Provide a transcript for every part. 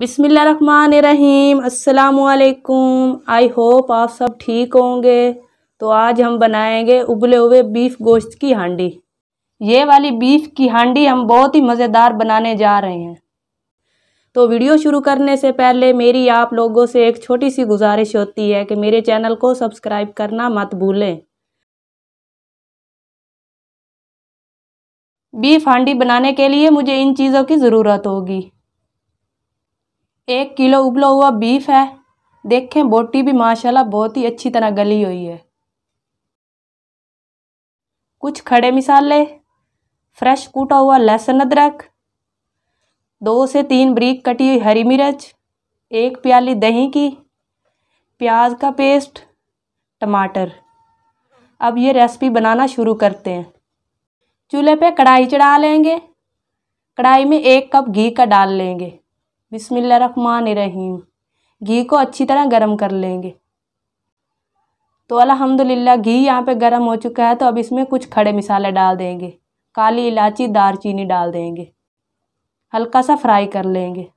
बिसमीम असलकुम I hope आप सब ठीक होंगे तो आज हम बनाएंगे उबले हुए बीफ गोश्त की हांडी ये वाली बीफ की हांडी हम बहुत ही मज़ेदार बनाने जा रहे हैं तो वीडियो शुरू करने से पहले मेरी आप लोगों से एक छोटी सी गुजारिश होती है कि मेरे चैनल को सब्सक्राइब करना मत भूलें बीफ हांडी बनाने के लिए मुझे इन चीज़ों की ज़रूरत होगी एक किलो उबला हुआ बीफ है देखें बोटी भी माशाल्लाह बहुत ही अच्छी तरह गली हुई है कुछ खड़े मिसाले फ्रेश कूटा हुआ लहसुन अदरक दो से तीन ब्रीक कटी हुई हरी मिर्च एक प्याली दही की प्याज का पेस्ट टमाटर अब ये रेसिपी बनाना शुरू करते हैं चूल्हे पे कढ़ाई चढ़ा लेंगे कढ़ाई में एक कप घी का डाल लेंगे रहीम घी को अच्छी तरह गर्म कर लेंगे तो अल्हम्दुलिल्लाह घी यहाँ पे गर्म हो चुका है तो अब इसमें कुछ खड़े मिसाले डाल देंगे काली इलायची दारचीनी डाल देंगे हल्का सा फ्राई कर लेंगे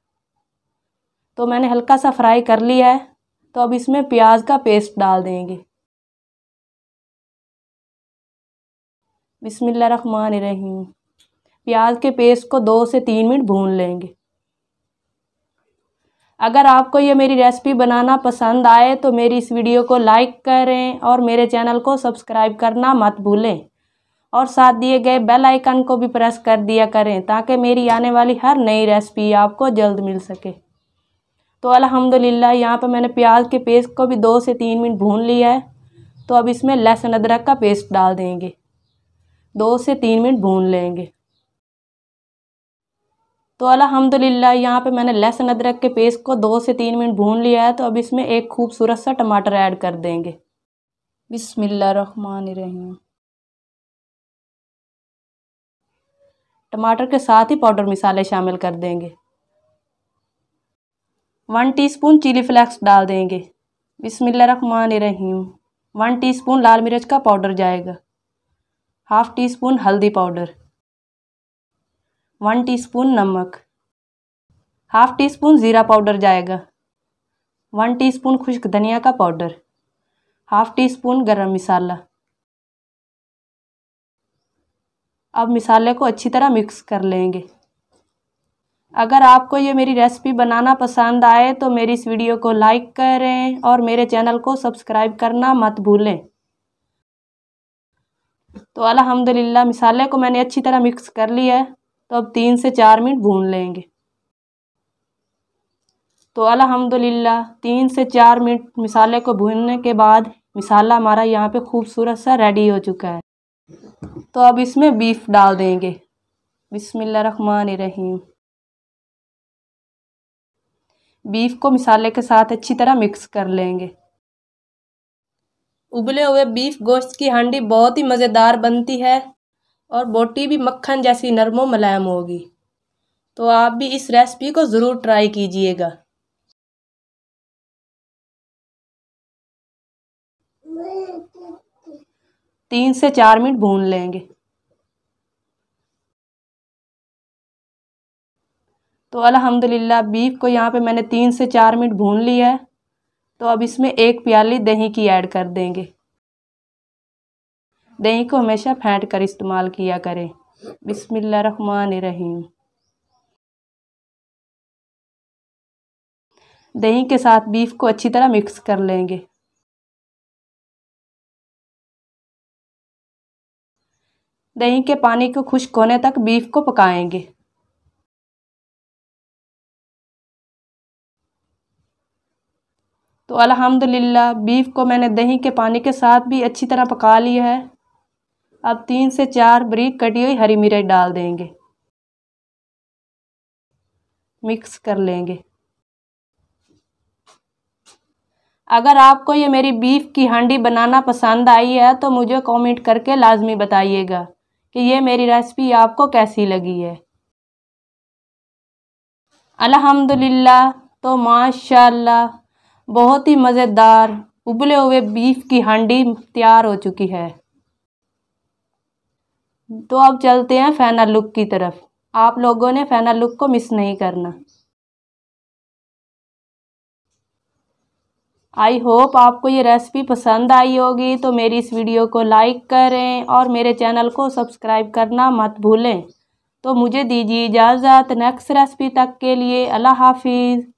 तो मैंने हल्का सा फ्राई कर लिया है तो अब इसमें प्याज का पेस्ट डाल देंगे रहीम प्याज के पेस्ट को दो से तीन मिनट भून लेंगे अगर आपको ये मेरी रेसिपी बनाना पसंद आए तो मेरी इस वीडियो को लाइक करें और मेरे चैनल को सब्सक्राइब करना मत भूलें और साथ दिए गए बेल आइकन को भी प्रेस कर दिया करें ताकि मेरी आने वाली हर नई रेसिपी आपको जल्द मिल सके तो अल्हम्दुलिल्लाह यहाँ पर मैंने प्याज के पेस्ट को भी दो से तीन मिनट भून लिया है तो अब इसमें लहसुन अदरक का पेस्ट डाल देंगे दो से तीन मिनट भून लेंगे तो अलहमदिल्ला यहाँ पे मैंने लहसुन अदरक के पेस्ट को दो से तीन मिनट भून लिया है तो अब इसमें एक खूबसूरत सा टमाटर ऐड कर देंगे बिसमीम टमाटर के साथ ही पाउडर मिसाले शामिल कर देंगे वन टीस्पून चिली फ्लेक्स डाल देंगे बिसमीम वन टीस्पून लाल मिर्च का पाउडर जाएगा हाफ़ टी स्पून हल्दी पाउडर वन टीस्पून नमक हाफ टी स्पून ज़ीरा पाउडर जाएगा वन टीस्पून खुश्क धनिया का पाउडर हाफ टी स्पून गरम मसाला अब मिसाले को अच्छी तरह मिक्स कर लेंगे अगर आपको ये मेरी रेसिपी बनाना पसंद आए तो मेरी इस वीडियो को लाइक करें और मेरे चैनल को सब्सक्राइब करना मत भूलें तो अलहमदिल्ला मिसाले को मैंने अच्छी तरह मिक्स कर लिया है तो अब तीन से चार मिनट भून लेंगे तो अल्हम्दुलिल्लाह तीन से चार मिनट मिसाले को भूनने के बाद मिसाला हमारा यहाँ पे खूबसूरत सा रेडी हो चुका है तो अब इसमें बीफ डाल देंगे रन रही बीफ को मिसाले के साथ अच्छी तरह मिक्स कर लेंगे उबले हुए बीफ गोश्त की हांडी बहुत ही मज़ेदार बनती है और बोटी भी मक्खन जैसी नरमो मुलायम होगी तो आप भी इस रेसिपी को ज़रूर ट्राई कीजिएगा तीन से चार मिनट भून लेंगे तो अल्हम्दुलिल्लाह बीफ को यहाँ पे मैंने तीन से चार मिनट भून लिया है तो अब इसमें एक प्याली दही की ऐड कर देंगे दही को हमेशा फेंट कर इस्तेमाल किया करें रहीम दही के साथ बीफ को अच्छी तरह मिक्स कर लेंगे दही के पानी को खुश्क होने तक बीफ को पकाएंगे तो अल्हम्दुलिल्लाह बीफ को मैंने दही के पानी के साथ भी अच्छी तरह पका लिया है अब तीन से चार बरीक कटी हुई हरी मिर्च डाल देंगे मिक्स कर लेंगे अगर आपको ये मेरी बीफ की हांडी बनाना पसंद आई है तो मुझे कमेंट करके लाजमी बताइएगा कि ये मेरी रेसिपी आपको कैसी लगी है अल्हम्दुलिल्लाह तो माशाल्लाह बहुत ही मज़ेदार उबले हुए बीफ की हांडी तैयार हो चुकी है तो अब चलते हैं फैनल लुक की तरफ आप लोगों ने फैनल लुक को मिस नहीं करना आई होप आपको ये रेसिपी पसंद आई होगी तो मेरी इस वीडियो को लाइक करें और मेरे चैनल को सब्सक्राइब करना मत भूलें तो मुझे दीजिए इजाज़त नेक्स्ट रेसिपी तक के लिए अल्लाह हाफिज़